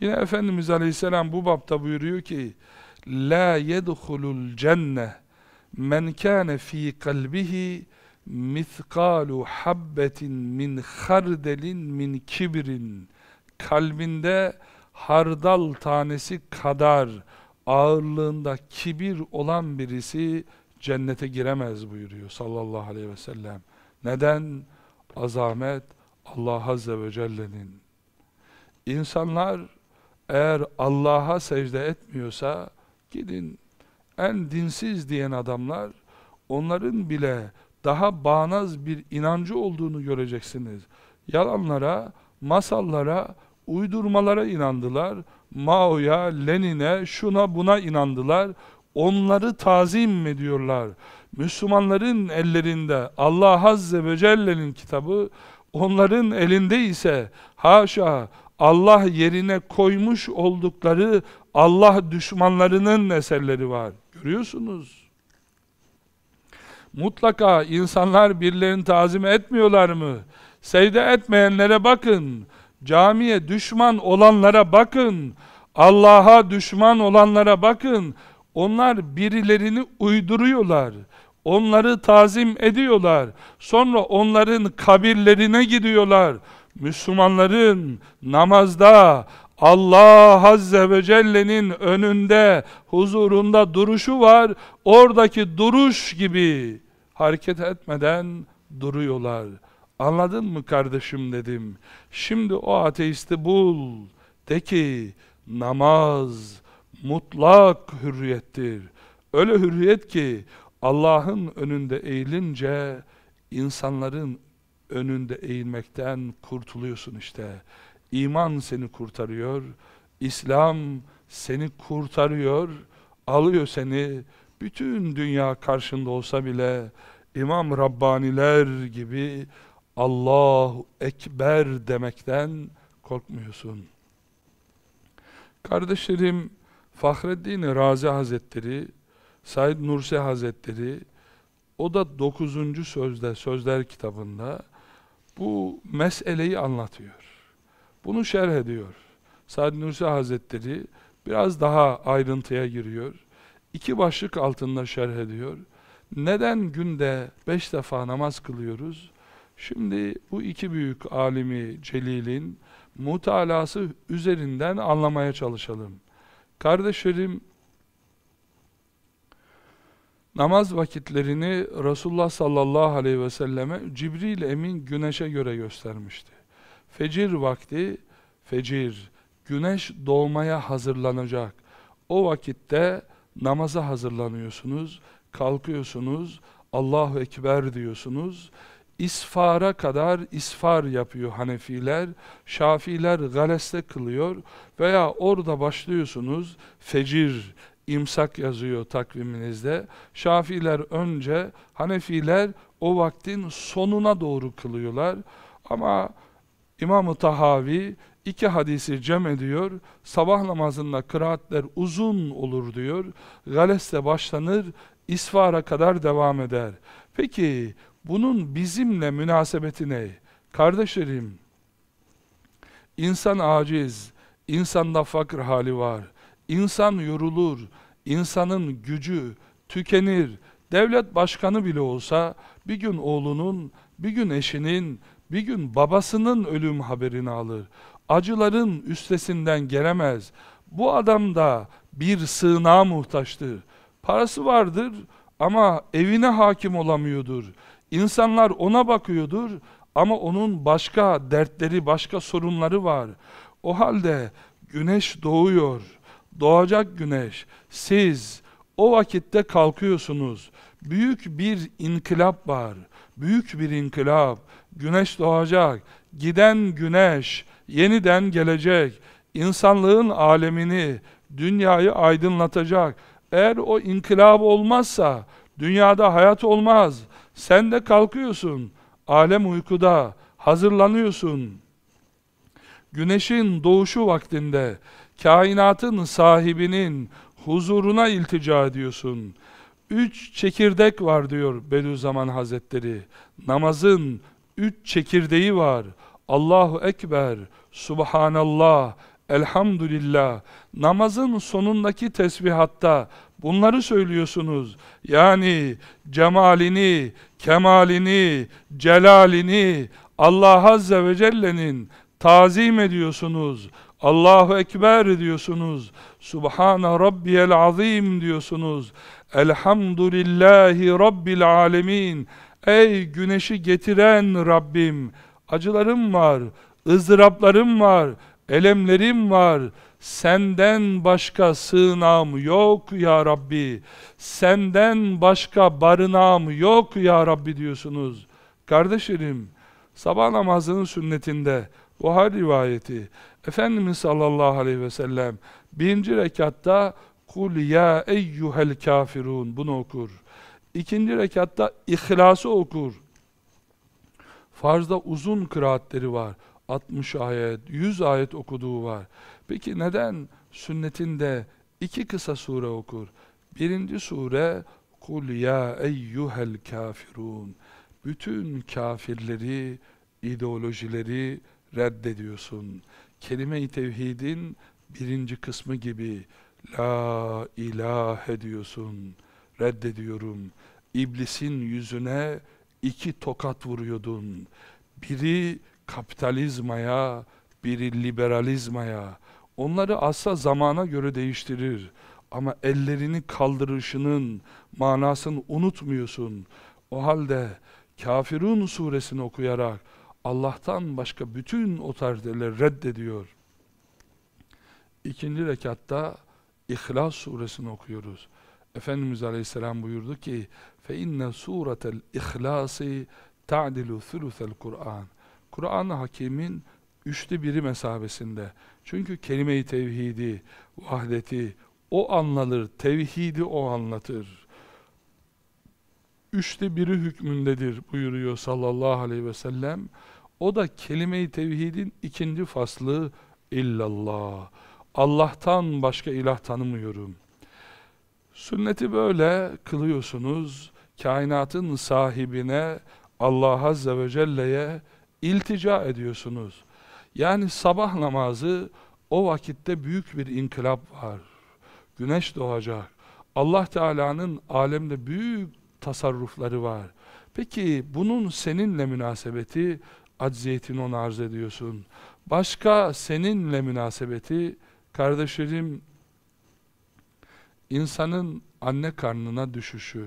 Yine Efendimiz Aleyhisselam bu bapta buyuruyor ki, La yedhulul cenne men kâne fî kalbihi miskalu habbetin min hardelin min kibrin kalbinde hardal tanesi kadar ağırlığında kibir olan birisi cennete giremez buyuruyor sallallahu aleyhi ve sellem. Neden? Azamet Allah Azze ve Celle'nin. İnsanlar eğer Allah'a secde etmiyorsa gidin en dinsiz diyen adamlar onların bile daha bağnaz bir inancı olduğunu göreceksiniz. Yalanlara, masallara, uydurmalara inandılar. Mao'ya, Lenin'e, şuna buna inandılar. Onları tazim mi diyorlar? Müslümanların ellerinde Allah Azze ve Celle'nin kitabı onların elinde ise haşa Allah yerine koymuş oldukları Allah düşmanlarının eserleri var. Görüyorsunuz. Mutlaka insanlar birilerini tazim etmiyorlar mı? Secde etmeyenlere bakın. Camiye düşman olanlara bakın. Allah'a düşman olanlara bakın. Onlar birilerini uyduruyorlar. Onları tazim ediyorlar. Sonra onların kabirlerine gidiyorlar. Müslümanların namazda, Allah Azze ve Celle'nin önünde, huzurunda duruşu var. Oradaki duruş gibi hareket etmeden duruyorlar. Anladın mı kardeşim dedim. Şimdi o ateisti bul. De ki namaz mutlak hürriyettir. Öyle hürriyet ki Allah'ın önünde eğilince insanların önünde eğilmekten kurtuluyorsun işte. İman seni kurtarıyor. İslam seni kurtarıyor. Alıyor seni. Bütün dünya karşında olsa bile İmam Rabbaniler gibi Allahu Ekber demekten korkmuyorsun. Kardeşlerim Fahreddin Razi Hazretleri, Said Nursi Hazretleri, o da 9. sözde, Sözler kitabında bu meseleyi anlatıyor. Bunu şerh ediyor. Said Nursi Hazretleri biraz daha ayrıntıya giriyor. İki başlık altında şerh ediyor. Neden günde beş defa namaz kılıyoruz? Şimdi bu iki büyük alimi Celil'in mutalası üzerinden anlamaya çalışalım. Kardeşlerim, namaz vakitlerini Resulullah sallallahu aleyhi ve selleme Cibril Emin güneşe göre göstermişti. Fecir vakti, fecir, güneş doğmaya hazırlanacak. O vakitte namaza hazırlanıyorsunuz, kalkıyorsunuz, Allahu Ekber diyorsunuz. İsfara kadar isfar yapıyor Hanefiler, Şafiler galeste kılıyor veya orada başlıyorsunuz fecir, imsak yazıyor takviminizde. Şafiler önce, Hanefiler o vaktin sonuna doğru kılıyorlar. Ama İmam-ı Tahavi iki hadisi cem ediyor. Sabah namazında kıraatler uzun olur diyor. Galesle başlanır, isfara kadar devam eder. Peki bunun bizimle münasebeti ne? Kardeşlerim, insan aciz, insanda fakir hali var. İnsan yorulur, insanın gücü tükenir. Devlet başkanı bile olsa bir gün oğlunun, bir gün eşinin, bir gün babasının ölüm haberini alır. Acıların üstesinden gelemez. Bu adam da bir sığınağa muhtaçtır. Parası vardır ama evine hakim olamıyordur. İnsanlar ona bakıyordur ama onun başka dertleri, başka sorunları var. O halde güneş doğuyor, doğacak güneş. Siz o vakitte kalkıyorsunuz. Büyük bir inkılap var, büyük bir inkılap. Güneş doğacak. Giden güneş yeniden gelecek. insanlığın alemini, dünyayı aydınlatacak. Eğer o inkılap olmazsa dünyada hayat olmaz. Sen de kalkıyorsun. Alem uykuda. Hazırlanıyorsun. Güneşin doğuşu vaktinde kainatın sahibinin huzuruna iltica ediyorsun. Üç çekirdek var diyor Bediüzzaman Hazretleri. Namazın, üç çekirdeği var. Allahu Ekber, Subhanallah, Elhamdülillah. Namazın sonundaki tesbihatta bunları söylüyorsunuz. Yani cemalini, kemalini, celalini Allah Azze ve Celle'nin tazim ediyorsunuz. Allahu Ekber diyorsunuz. Subhane Rabbiyel Azim diyorsunuz. Elhamdülillahi Rabbil Alemin. Ey güneşi getiren Rabbim, acılarım var, ızdıraplarım var, elemlerim var. Senden başka sığınağım yok ya Rabbi. Senden başka barınağım yok ya Rabbi diyorsunuz. Kardeşlerim, sabah namazının sünnetinde Buhar rivayeti Efendimiz sallallahu aleyhi ve sellem birinci rekatta Kul ya eyyuhel kafirun bunu okur. İkinci rekatta ihlası okur. Farzda uzun kıraatleri var. 60 ayet, 100 ayet okuduğu var. Peki neden sünnetinde iki kısa sure okur? Birinci sure Kul ya eyyuhel kafirun. Bütün kafirleri, ideolojileri reddediyorsun. Kelime-i tevhidin birinci kısmı gibi La ilahe diyorsun reddediyorum. İblisin yüzüne iki tokat vuruyordun. Biri kapitalizmaya, biri liberalizmaya. Onları asla zamana göre değiştirir. Ama ellerini kaldırışının manasını unutmuyorsun. O halde Kafirun suresini okuyarak Allah'tan başka bütün o tardeleri reddediyor. İkinci rekatta İhlas suresini okuyoruz. Efendimiz Aleyhisselam buyurdu ki فَاِنَّ سُورَةَ الْاِخْلَاسِ تَعْدِلُ ثُلُثَ الْقُرْآنِ Kur'an-ı Hakim'in üçte biri mesabesinde. Çünkü kelime-i tevhidi, vahdeti o anlatır, tevhidi o anlatır. Üçte biri hükmündedir buyuruyor sallallahu aleyhi ve sellem. O da kelime-i tevhidin ikinci faslı illallah. Allah'tan başka ilah tanımıyorum. Sünneti böyle kılıyorsunuz, kainatın sahibine, Allah Azze ve Celle'ye iltica ediyorsunuz. Yani sabah namazı o vakitte büyük bir inkılap var. Güneş doğacak. Allah Teala'nın alemde büyük tasarrufları var. Peki bunun seninle münasebeti, acziyetini ona arz ediyorsun. Başka seninle münasebeti, kardeşlerim insanın anne karnına düşüşü,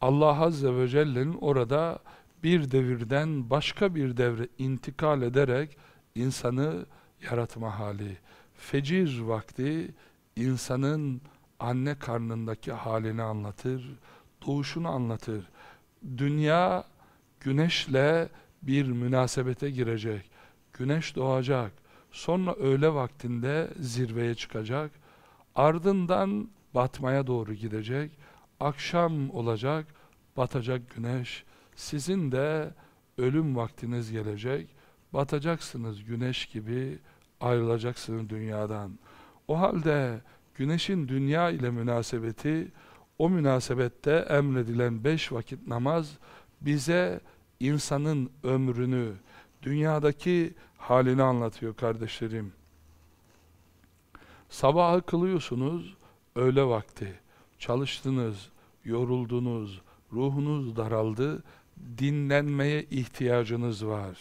Allah Azze ve Celle'nin orada bir devirden başka bir devre intikal ederek insanı yaratma hali. Fecir vakti insanın anne karnındaki halini anlatır, doğuşunu anlatır. Dünya güneşle bir münasebete girecek. Güneş doğacak. Sonra öğle vaktinde zirveye çıkacak Ardından batmaya doğru gidecek. Akşam olacak, batacak güneş. Sizin de ölüm vaktiniz gelecek. Batacaksınız güneş gibi, ayrılacaksınız dünyadan. O halde güneşin dünya ile münasebeti, o münasebette emredilen beş vakit namaz bize insanın ömrünü, dünyadaki halini anlatıyor kardeşlerim. Sabahı kılıyorsunuz, öğle vakti. Çalıştınız, yoruldunuz, ruhunuz daraldı, dinlenmeye ihtiyacınız var.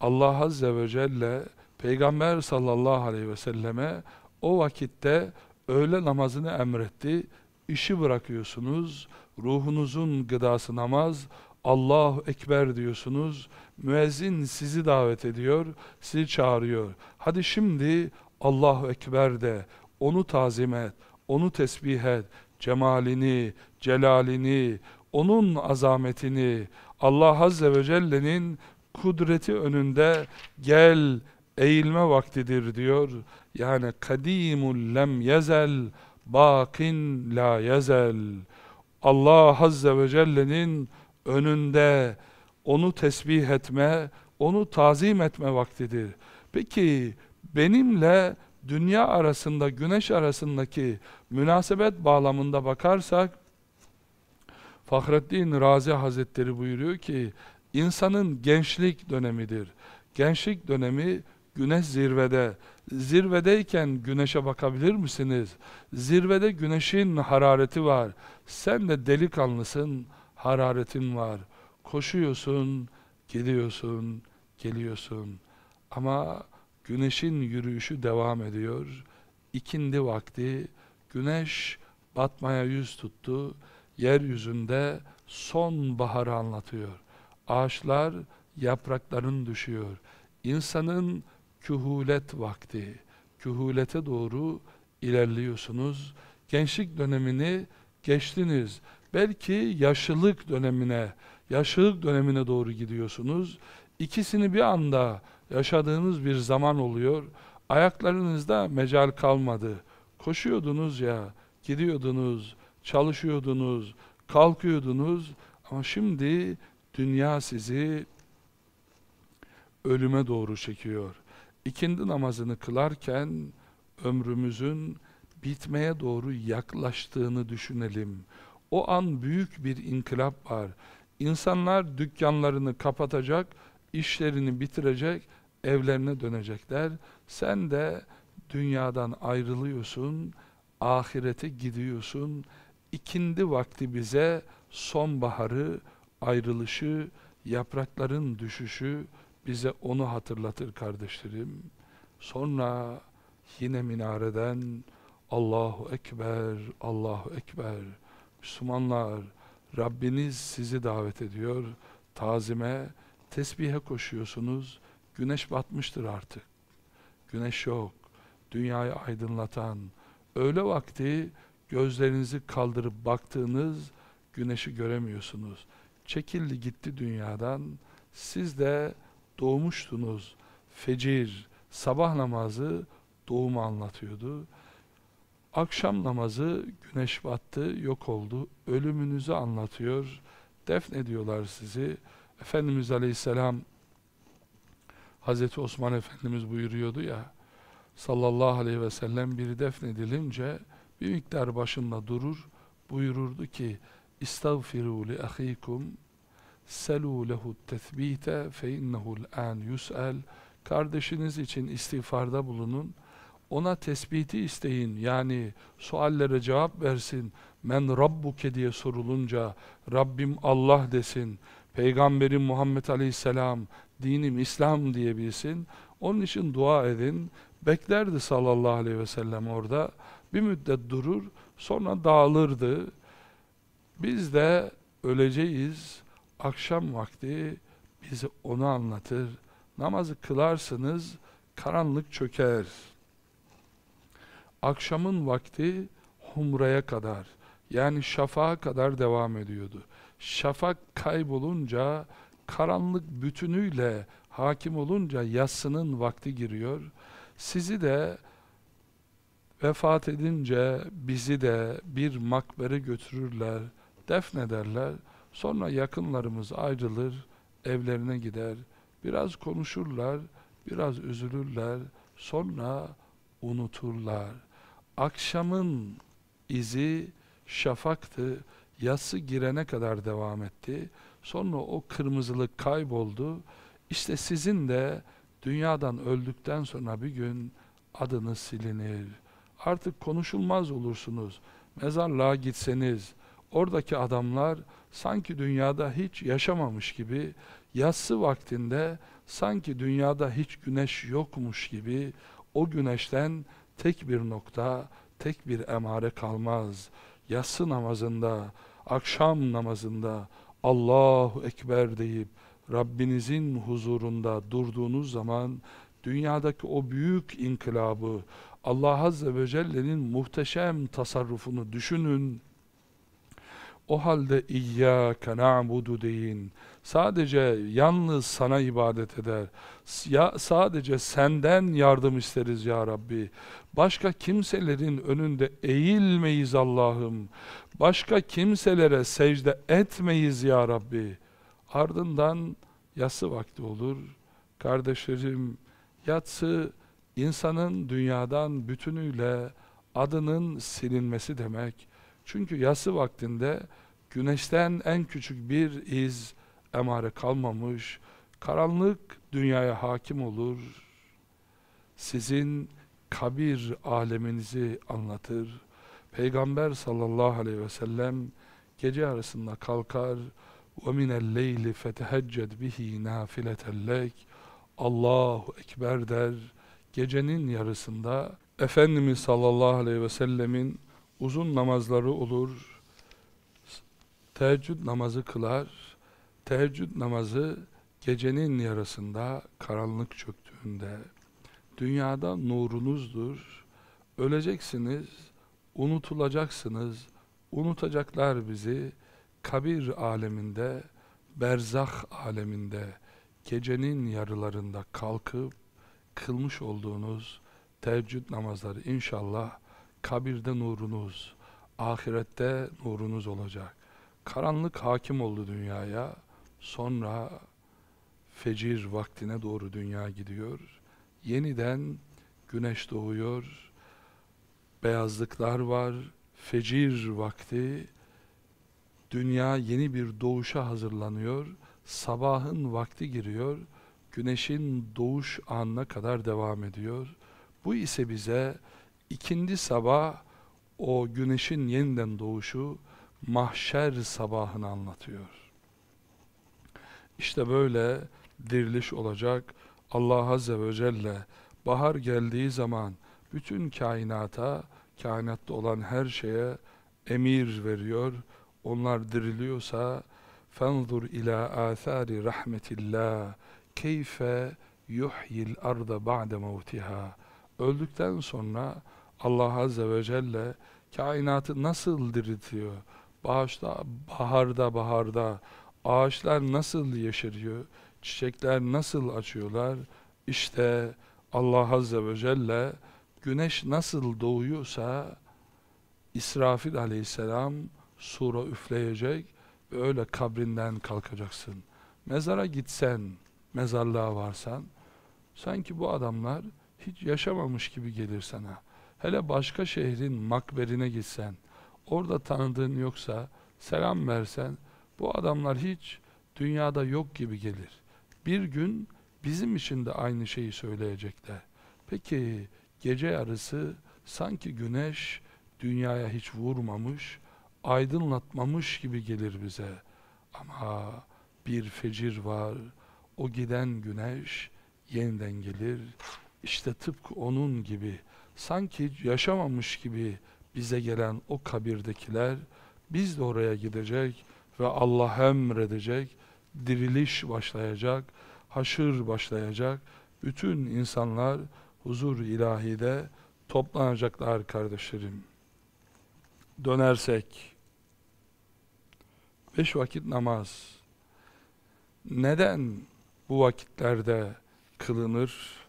Allah Azze ve Celle Peygamber sallallahu aleyhi ve selleme o vakitte öğle namazını emretti. İşi bırakıyorsunuz, ruhunuzun gıdası namaz, Allahu Ekber diyorsunuz, müezzin sizi davet ediyor, sizi çağırıyor. Hadi şimdi Allahu Ekber de, onu tazim et, onu tesbih et, cemalini, celalini, onun azametini, Allah Azze ve Celle'nin kudreti önünde gel eğilme vaktidir diyor. Yani kadimul lem yezel, bakin la yezel. Allah Azze ve Celle'nin önünde onu tesbih etme, onu tazim etme vaktidir. Peki benimle dünya arasında, güneş arasındaki münasebet bağlamında bakarsak, Fahrettin Razi Hazretleri buyuruyor ki, insanın gençlik dönemidir. Gençlik dönemi güneş zirvede. Zirvedeyken güneşe bakabilir misiniz? Zirvede güneşin harareti var. Sen de delikanlısın, hararetin var. Koşuyorsun, gidiyorsun, geliyorsun. Ama Güneşin yürüyüşü devam ediyor. İkindi vakti güneş batmaya yüz tuttu. Yeryüzünde baharı anlatıyor. Ağaçlar yaprakların düşüyor. İnsanın kühulet vakti. Kühulete doğru ilerliyorsunuz. Gençlik dönemini geçtiniz. Belki yaşlılık dönemine, yaşlılık dönemine doğru gidiyorsunuz. İkisini bir anda yaşadığınız bir zaman oluyor. Ayaklarınızda mecal kalmadı. Koşuyordunuz ya, gidiyordunuz, çalışıyordunuz, kalkıyordunuz ama şimdi dünya sizi ölüme doğru çekiyor. İkindi namazını kılarken ömrümüzün bitmeye doğru yaklaştığını düşünelim. O an büyük bir inkılap var. İnsanlar dükkanlarını kapatacak, işlerini bitirecek evlerine dönecekler. Sen de dünyadan ayrılıyorsun, ahirete gidiyorsun. İkindi vakti bize sonbaharı, ayrılışı, yaprakların düşüşü bize onu hatırlatır kardeşlerim. Sonra yine minareden Allahu Ekber, Allahu Ekber. Müslümanlar, Rabbiniz sizi davet ediyor. Tazime, tesbihe koşuyorsunuz. Güneş batmıştır artık. Güneş yok. Dünyayı aydınlatan, öğle vakti gözlerinizi kaldırıp baktığınız güneşi göremiyorsunuz. Çekildi gitti dünyadan. Siz de doğmuştunuz. Fecir, sabah namazı doğumu anlatıyordu. Akşam namazı güneş battı, yok oldu. Ölümünüzü anlatıyor. Defnediyorlar sizi. Efendimiz Aleyhisselam Hazreti Osman Efendimiz buyuruyordu ya sallallahu aleyhi ve sellem biri defnedilince bir miktar başında durur buyururdu ki istagfiru li ahikum selu lehu tethbite fe innehu'l l'an yus'al kardeşiniz için istiğfarda bulunun ona tespiti isteyin yani suallere cevap versin men rabbuke diye sorulunca Rabbim Allah desin Peygamberim Muhammed Aleyhisselam dinim İslam diyebilsin. Onun için dua edin. Beklerdi sallallahu aleyhi ve sellem orada. Bir müddet durur, sonra dağılırdı. Biz de öleceğiz. Akşam vakti bize onu anlatır. Namazı kılarsınız, karanlık çöker. Akşamın vakti humraya kadar, yani şafağa kadar devam ediyordu. Şafak kaybolunca, karanlık bütünüyle hakim olunca yasının vakti giriyor. Sizi de vefat edince bizi de bir makbere götürürler, defnederler. Sonra yakınlarımız ayrılır, evlerine gider. Biraz konuşurlar, biraz üzülürler. Sonra unuturlar. Akşamın izi şafaktı, yası girene kadar devam etti. Sonra o kırmızılık kayboldu. İşte sizin de dünyadan öldükten sonra bir gün adınız silinir. Artık konuşulmaz olursunuz. Mezarlığa gitseniz oradaki adamlar sanki dünyada hiç yaşamamış gibi, yatsı vaktinde sanki dünyada hiç güneş yokmuş gibi o güneşten tek bir nokta, tek bir emare kalmaz. Yatsı namazında, akşam namazında, Allahu Ekber deyip Rabbinizin huzurunda durduğunuz zaman dünyadaki o büyük inkılabı Allah Azze ve Celle'nin muhteşem tasarrufunu düşünün. O halde İyyâke na'budu deyin sadece yalnız sana ibadet eder. Ya, sadece senden yardım isteriz ya Rabbi. Başka kimselerin önünde eğilmeyiz Allah'ım. Başka kimselere secde etmeyiz ya Rabbi. Ardından yası vakti olur. Kardeşlerim yatsı insanın dünyadan bütünüyle adının silinmesi demek. Çünkü yası vaktinde güneşten en küçük bir iz, emare kalmamış, karanlık dünyaya hakim olur, sizin kabir aleminizi anlatır. Peygamber sallallahu aleyhi ve sellem gece arasında kalkar ve minel leyli fetehecced bihi nafileten Allahu ekber der. Gecenin yarısında Efendimiz sallallahu aleyhi ve sellemin uzun namazları olur. Teheccüd namazı kılar Teheccüd namazı gecenin yarısında karanlık çöktüğünde dünyada nurunuzdur. Öleceksiniz, unutulacaksınız, unutacaklar bizi kabir aleminde, berzah aleminde, gecenin yarılarında kalkıp kılmış olduğunuz teheccüd namazları inşallah kabirde nurunuz, ahirette nurunuz olacak. Karanlık hakim oldu dünyaya. Sonra fecir vaktine doğru dünya gidiyor. Yeniden güneş doğuyor. Beyazlıklar var. Fecir vakti dünya yeni bir doğuşa hazırlanıyor. Sabahın vakti giriyor. Güneşin doğuş anına kadar devam ediyor. Bu ise bize ikindi sabah o güneşin yeniden doğuşu mahşer sabahını anlatıyor. İşte böyle diriliş olacak. Allah Azze ve Celle bahar geldiği zaman bütün kainata, kainatta olan her şeye emir veriyor. Onlar diriliyorsa فَنْظُرْ ila آثَارِ رَحْمَةِ اللّٰهِ كَيْفَ يُحْيِ الْاَرْضَ بَعْدَ مَوْتِهَا Öldükten sonra Allah Azze ve Celle kainatı nasıl diriltiyor? Bağışta, baharda, baharda, ağaçlar nasıl yeşeriyor, çiçekler nasıl açıyorlar, işte Allah Azze ve Celle güneş nasıl doğuyorsa İsrafil Aleyhisselam sura üfleyecek ve öyle kabrinden kalkacaksın. Mezara gitsen, mezarlığa varsan, sanki bu adamlar hiç yaşamamış gibi gelir sana. Hele başka şehrin makberine gitsen, orada tanıdığın yoksa, selam versen, bu adamlar hiç dünyada yok gibi gelir. Bir gün bizim için de aynı şeyi söyleyecekler. Peki gece yarısı sanki güneş dünyaya hiç vurmamış, aydınlatmamış gibi gelir bize. Ama bir fecir var, o giden güneş yeniden gelir. İşte tıpkı onun gibi, sanki yaşamamış gibi bize gelen o kabirdekiler, biz de oraya gidecek, ve Allah emredecek, diriliş başlayacak, haşır başlayacak, bütün insanlar huzur ilahide toplanacaklar kardeşlerim. Dönersek, beş vakit namaz, neden bu vakitlerde kılınır?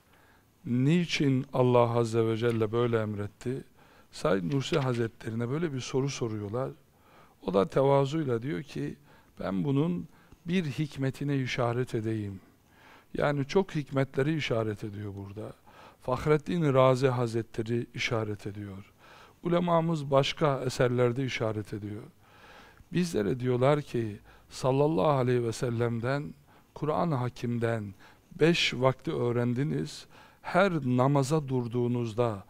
Niçin Allah Azze ve Celle böyle emretti? Said Nursi Hazretlerine böyle bir soru soruyorlar. O da tevazuyla diyor ki ben bunun bir hikmetine işaret edeyim. Yani çok hikmetleri işaret ediyor burada. Fahrettin Razi Hazretleri işaret ediyor. Ulemamız başka eserlerde işaret ediyor. Bizlere diyorlar ki sallallahu aleyhi ve sellem'den, Kur'an hakimden beş vakti öğrendiniz. Her namaza durduğunuzda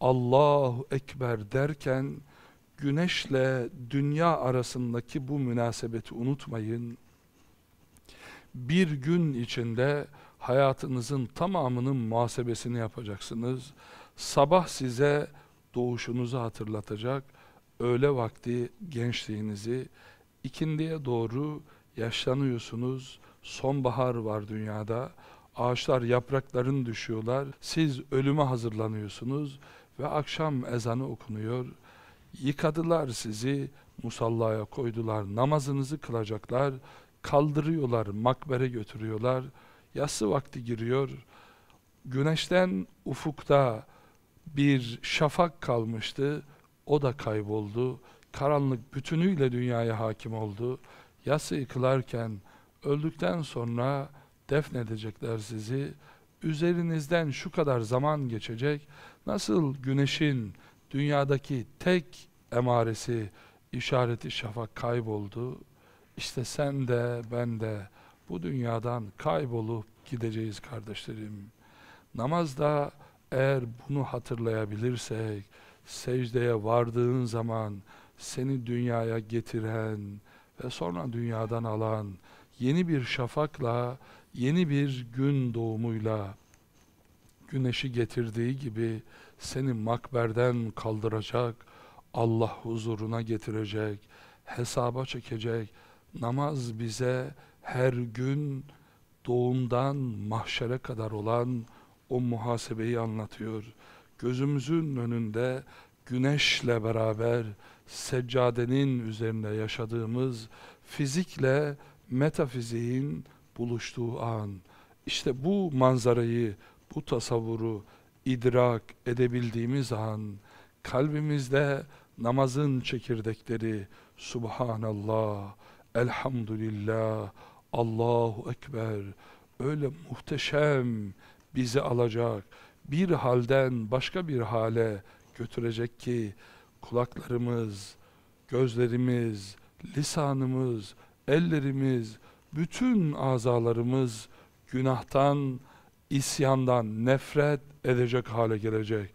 Allahu Ekber derken güneşle dünya arasındaki bu münasebeti unutmayın. Bir gün içinde hayatınızın tamamının muhasebesini yapacaksınız. Sabah size doğuşunuzu hatırlatacak, öğle vakti gençliğinizi, ikindiye doğru yaşlanıyorsunuz, sonbahar var dünyada, ağaçlar yapraklarını düşüyorlar, siz ölüme hazırlanıyorsunuz ve akşam ezanı okunuyor.'' Yıkadılar sizi, musallaya koydular, namazınızı kılacaklar, kaldırıyorlar, makbere götürüyorlar. yası vakti giriyor, güneşten ufukta bir şafak kalmıştı, o da kayboldu. Karanlık bütünüyle dünyaya hakim oldu. yası yıkılarken, öldükten sonra defnedecekler sizi. Üzerinizden şu kadar zaman geçecek, nasıl güneşin, dünyadaki tek emaresi, işareti şafak kayboldu. İşte sen de ben de bu dünyadan kaybolup gideceğiz kardeşlerim. Namazda eğer bunu hatırlayabilirsek, secdeye vardığın zaman seni dünyaya getiren ve sonra dünyadan alan yeni bir şafakla, yeni bir gün doğumuyla güneşi getirdiği gibi seni makberden kaldıracak, Allah huzuruna getirecek, hesaba çekecek. Namaz bize her gün doğumdan mahşere kadar olan o muhasebeyi anlatıyor. Gözümüzün önünde güneşle beraber seccadenin üzerinde yaşadığımız fizikle metafiziğin buluştuğu an. İşte bu manzarayı bu tasavvuru idrak edebildiğimiz an kalbimizde namazın çekirdekleri Subhanallah, Elhamdülillah, Allahu Ekber öyle muhteşem bizi alacak bir halden başka bir hale götürecek ki kulaklarımız, gözlerimiz, lisanımız, ellerimiz, bütün azalarımız günahtan isyandan nefret edecek hale gelecek.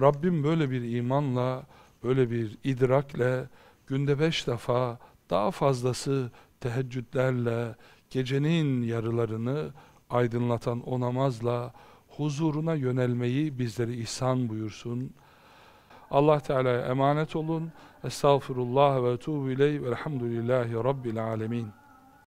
Rabbim böyle bir imanla, böyle bir idrakle günde beş defa daha fazlası teheccüdlerle, gecenin yarılarını aydınlatan o namazla huzuruna yönelmeyi bizleri ihsan buyursun. Allah Teala'ya emanet olun. Estağfirullah ve etûbü ileyh velhamdülillahi rabbil alemin.